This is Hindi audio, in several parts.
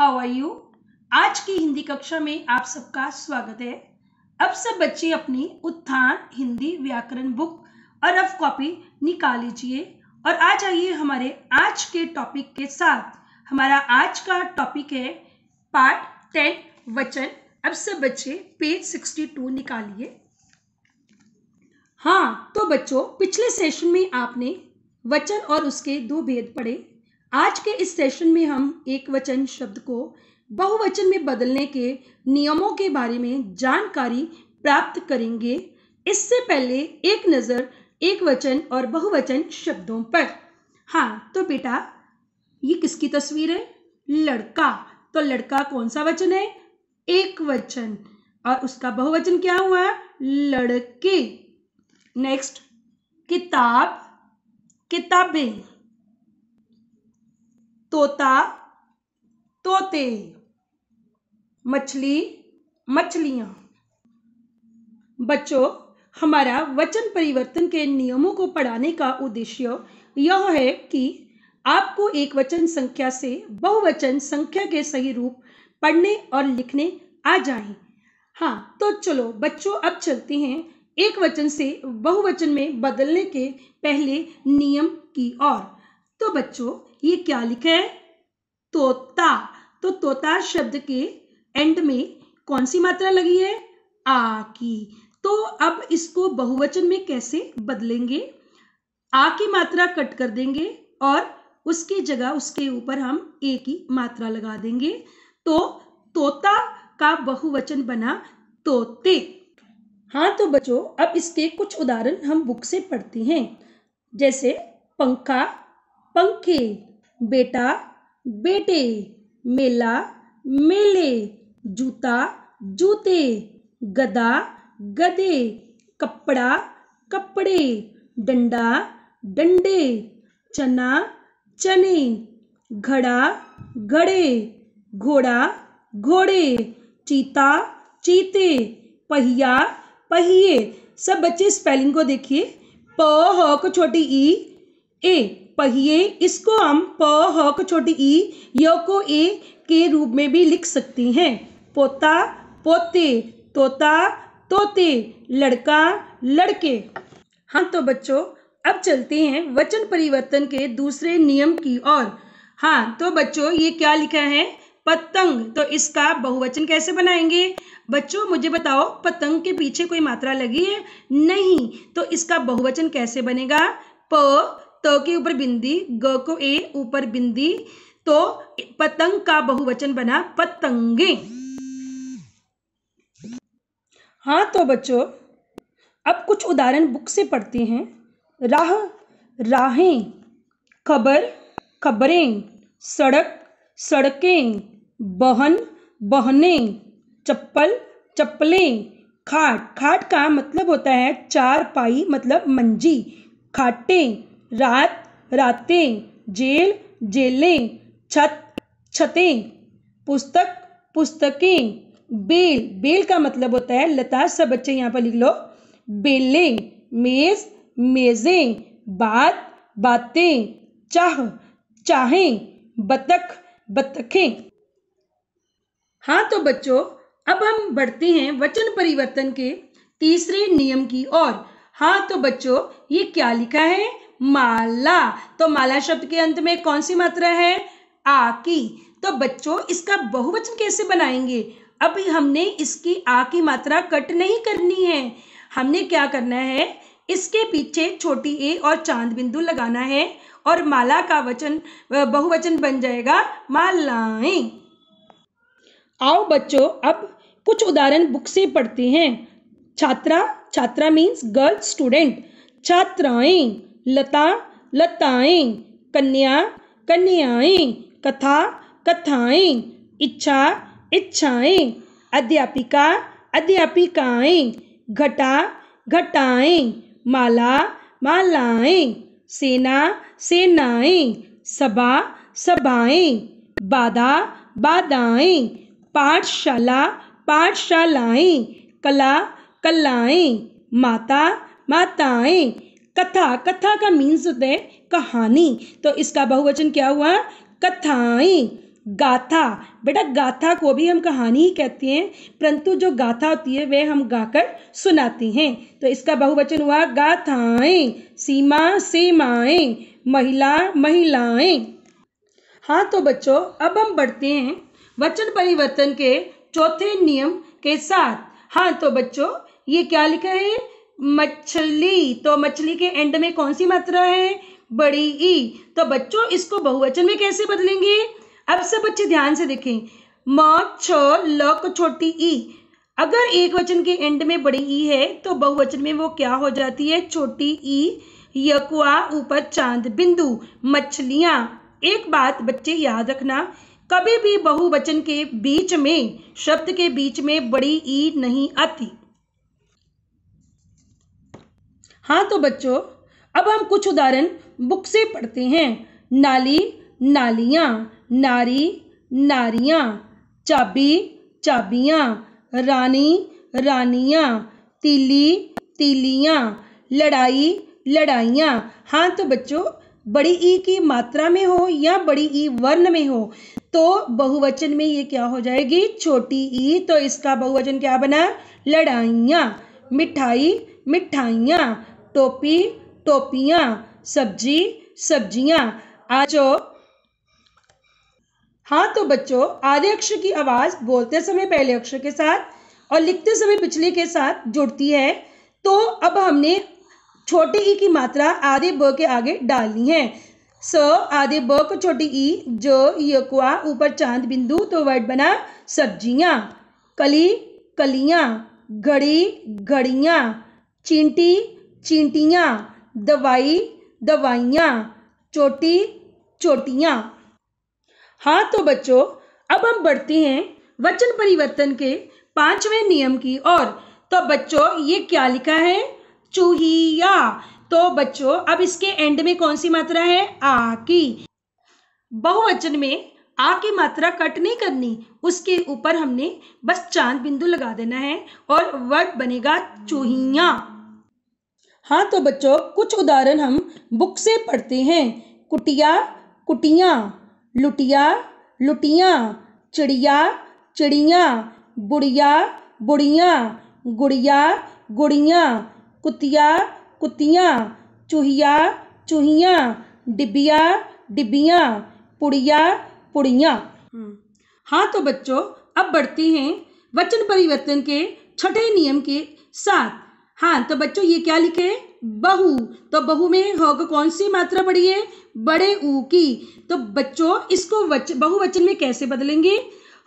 हाउ आर यू आज की हिंदी कक्षा में आप सबका स्वागत है अब सब बच्चे अपनी उत्थान हिंदी व्याकरण बुक और रफ कॉपी निकाल लीजिए और आ जाइए हमारे आज के टॉपिक के साथ हमारा आज का टॉपिक है पार्ट टेन वचन अब सब बच्चे पेज सिक्सटी टू निकालिए हाँ तो बच्चों पिछले सेशन में आपने वचन और उसके दो भेद पढ़े आज के इस सेशन में हम एक वचन शब्द को बहुवचन में बदलने के नियमों के बारे में जानकारी प्राप्त करेंगे इससे पहले एक नज़र एक वचन और बहुवचन शब्दों पर हाँ तो बेटा ये किसकी तस्वीर है लड़का तो लड़का कौन सा वचन है एक वचन और उसका बहुवचन क्या हुआ लड़के नेक्स्ट किताब किताबें तोता तोते मछली मछलियाँ बच्चों हमारा वचन परिवर्तन के नियमों को पढ़ाने का उद्देश्य यह है कि आपको एक वचन संख्या से बहुवचन संख्या के सही रूप पढ़ने और लिखने आ जाएं। हाँ तो चलो बच्चों अब चलते हैं एक वचन से बहुवचन में बदलने के पहले नियम की ओर तो बच्चों ये क्या लिखा है तोता तो तोता शब्द के एंड में कौन सी मात्रा लगी है आ की तो अब इसको बहुवचन में कैसे बदलेंगे आ की मात्रा कट कर देंगे और उसकी जगह उसके ऊपर हम ए की मात्रा लगा देंगे तो तोता का बहुवचन बना तोते हाँ तो बच्चों अब इसके कुछ उदाहरण हम बुक से पढ़ते हैं जैसे पंखा पंखे बेटा बेटे मेला मेले जूता जूते गदा गदे कपड़ा कपड़े डंडा डंडे चना चने घड़ा घड़े घोड़ा घोड़े चीता चीते पहिया पहिए सब बच्चे स्पेलिंग को देखिए प ह को छोटी ई ए पहिए इसको हम प ह को छोटी ई य को ए के रूप में भी लिख सकती हैं पोता पोते तोता तोते लड़का लड़के हाँ तो बच्चों अब चलते हैं वचन परिवर्तन के दूसरे नियम की ओर हाँ तो बच्चों ये क्या लिखा है पतंग तो इसका बहुवचन कैसे बनाएंगे बच्चों मुझे बताओ पतंग के पीछे कोई मात्रा लगी है नहीं तो इसका बहुवचन कैसे बनेगा प त के ऊपर बिंदी ग को ए ऊपर बिंदी तो पतंग का बहुवचन बना पतंगे हाँ तो बच्चों अब कुछ उदाहरण बुक से पढ़ते हैं राह राहें खबर खबरें सड़क सड़कें बहन बहने चप्पल चप्पलें खाट खाट का मतलब होता है चार पाई मतलब मंजी खाटें रात रातें जेल जेलिंग छत छतें पुस्तक पुस्तकें बेल बेल का मतलब होता है लता सब बच्चे यहाँ पर लिख लो बेलिंग मेज मेजिंग बात बातें चाह चाहें बतख बतखें हाँ तो बच्चों अब हम बढ़ते हैं वचन परिवर्तन के तीसरे नियम की ओर हाँ तो बच्चों ये क्या लिखा है माला तो माला शब्द के अंत में कौन सी मात्रा है आ की तो बच्चों इसका बहुवचन कैसे बनाएंगे अभी हमने इसकी आ की मात्रा कट नहीं करनी है हमने क्या करना है इसके पीछे छोटी ए और चांद बिंदु लगाना है और माला का वचन बहुवचन बन जाएगा मालाएं आओ बच्चों अब कुछ उदाहरण बुक से पढ़ते हैं छात्रा छात्रा मीन्स गर्ल स्टूडेंट छात्राएं लता लताएं कन्या कन्याएं कथा कथाएं इच्छा इच्छाएं अध्यापिका अध्यापिकाएं घटा घटाएं माला मालाएं सेना सेनाएं सभा सभाएं बाधा बाधाएं पाठशाला पाठशालाएं कला कलाएं माता माताएं कथा कथा का मीन्स होता है कहानी तो इसका बहुवचन क्या हुआ कथाएं गाथा बेटा गाथा को भी हम कहानी ही कहते हैं परंतु जो गाथा होती है वह हम गाकर सुनाते हैं तो इसका बहुवचन हुआ गाथाएं सीमा सीमाएं महिला महिलाएं हाँ तो बच्चों अब हम बढ़ते हैं वचन परिवर्तन के चौथे नियम के साथ हाँ तो बच्चों ये क्या लिखा है मछली तो मछली के एंड में कौन सी मात्रा है बड़ी ई तो बच्चों इसको बहुवचन में कैसे बदलेंगे अब सब बच्चे ध्यान से देखें म छ लक छोटी ई अगर एक वचन के एंड में बड़ी ई है तो बहुवचन में वो क्या हो जाती है छोटी ई यकुआ ऊपर चांद बिंदु मछलियाँ एक बात बच्चे याद रखना कभी भी बहुवचन के बीच में शब्द के बीच में बड़ी ई नहीं आती हाँ तो बच्चों अब हम कुछ उदाहरण बुक से पढ़ते हैं नाली नालियाँ नारी नारियाँ चाबी चाबियाँ रानी रानियाँ तीली तीलियाँ लड़ाई लड़ाइयाँ हाँ तो बच्चों बड़ी ई की मात्रा में हो या बड़ी ई वर्ण में हो तो बहुवचन में ये क्या हो जाएगी छोटी ई तो इसका बहुवचन क्या बना लड़ाइयाँ मिठाई मिठाइयाँ टोपी टोपियाँ सब्जी सब्जियाँ आज हाँ तो बच्चों आधे अक्षर की आवाज़ बोलते समय पहले अक्षर के साथ और लिखते समय पिछले के साथ जुड़ती है तो अब हमने छोटे ई की मात्रा आधे ब के आगे डालनी है स आधे ब को छोटी ई जो यकुआ ऊपर चांद बिंदु तो वर्ड बना सब्जियाँ कली कलियाँ घड़ी घड़ियाँ चिंटी चींटियाँ दवाई दवाइयाँ चोटी चोटियाँ हाँ तो बच्चों अब हम बढ़ते हैं वचन परिवर्तन के पांचवें नियम की ओर तो बच्चों ये क्या लिखा है चूहिया तो बच्चों अब इसके एंड में कौन सी मात्रा है आ की बहुवचन में आ की मात्रा कट नहीं करनी उसके ऊपर हमने बस चांद बिंदु लगा देना है और वर्ड बनेगा चूहिया हाँ तो बच्चों कुछ उदाहरण हम बुक से पढ़ते हैं कुटिया कुटिया लुटिया लुटिया चिड़िया चिड़िया बुढ़िया बुढ़िया गुड़िया गुड़िया कुतिया कुतिया चूहिया चूहिया डिबिया डिबिया पुड़िया पुड़िया हम्म। हाँ तो बच्चों अब बढ़ते हैं वचन परिवर्तन के छठे नियम के साथ हाँ तो बच्चों ये क्या लिखे बहु तो बहु में होगा कौन सी मात्रा पड़ी है बड़े ऊ की तो बच्चों इसको वच, बहुवचन में कैसे बदलेंगे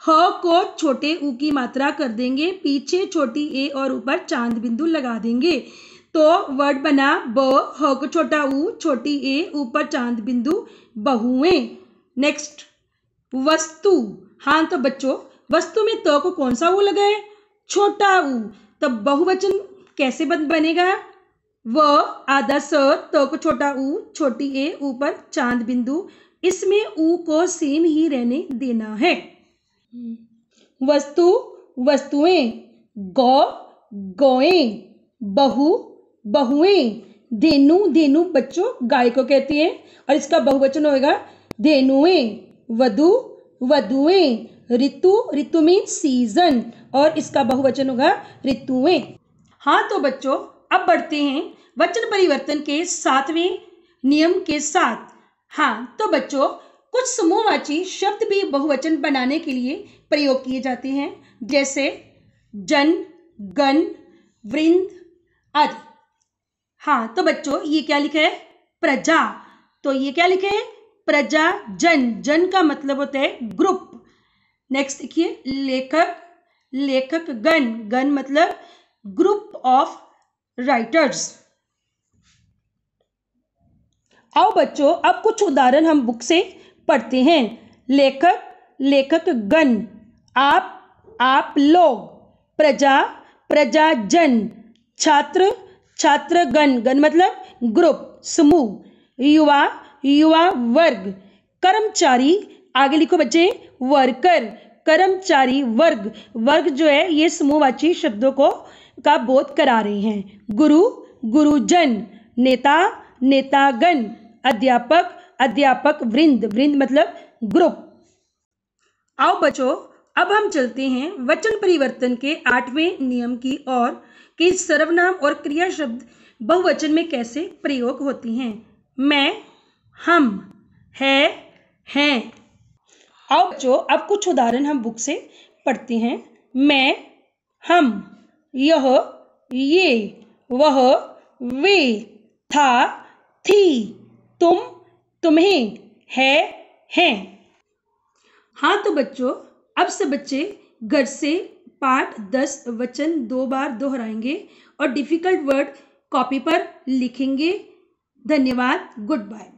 ह को छोटे ऊ की मात्रा कर देंगे पीछे छोटी ए और ऊपर चांद बिंदु लगा देंगे तो वर्ड बना ब ह को छोटा ऊ छोटी ए ऊपर चांद बिंदु बहुएं नेक्स्ट वस्तु हाँ तो बच्चों वस्तु में त तो को कौन सा ऊ लगाए छोटा ऊ तब तो बहुवचन कैसे बंद बनेगा व आधा स त को छोटा ऊ छोटी ए ऊपर चांद बिंदु इसमें ऊ को सेम ही रहने देना है वस्तु वस्तुएं गौ गौएं बहु बहुएं धेनु धेनु बच्चों गाय को कहती हैं और इसका बहुवचन होगा धेनुएं वधु वधुएं ऋतु ऋतु में सीजन और इसका बहुवचन होगा ऋतुएं हाँ तो बच्चों अब बढ़ते हैं वचन परिवर्तन के सातवें नियम के साथ हाँ तो बच्चों कुछ समूहवाची शब्द भी बहुवचन बनाने के लिए प्रयोग किए जाते हैं जैसे जन गण वृंद आदि हाँ तो बच्चों ये क्या लिखे है प्रजा तो ये क्या लिखे है प्रजा जन जन का मतलब होता है ग्रुप नेक्स्ट देखिए लेखक लेखक गण गण मतलब ग्रुप ऑफ राइटर्स आओ बच्चों अब कुछ उदाहरण हम बुक से पढ़ते हैं लेखक लेखक गण आप आप लोग प्रजा जन छात्र छात्र गण गण मतलब ग्रुप समूह युवा युवा वर्ग कर्मचारी आगे लिखो बच्चे वर्कर कर्मचारी वर्ग वर्ग जो है ये समूहवाची शब्दों को का बोध करा रहे हैं गुरु गुरुजन नेता नेतागण अध्यापक अध्यापक वृंद वृंद मतलब ग्रुप आओ बच्चों अब हम चलते हैं वचन परिवर्तन के आठवें नियम की ओर कि सर्वनाम और क्रिया शब्द बहुवचन में कैसे प्रयोग होती हैं मैं हम है हैं आओ बच्चों अब कुछ उदाहरण हम बुक से पढ़ते हैं मैं हम यह ये वह वे था थी तुम तुम्हें है हैं हाँ तो बच्चों अब से बच्चे घर से पाठ दस वचन दो बार दोहराएंगे और डिफिकल्ट वर्ड कॉपी पर लिखेंगे धन्यवाद गुड बाय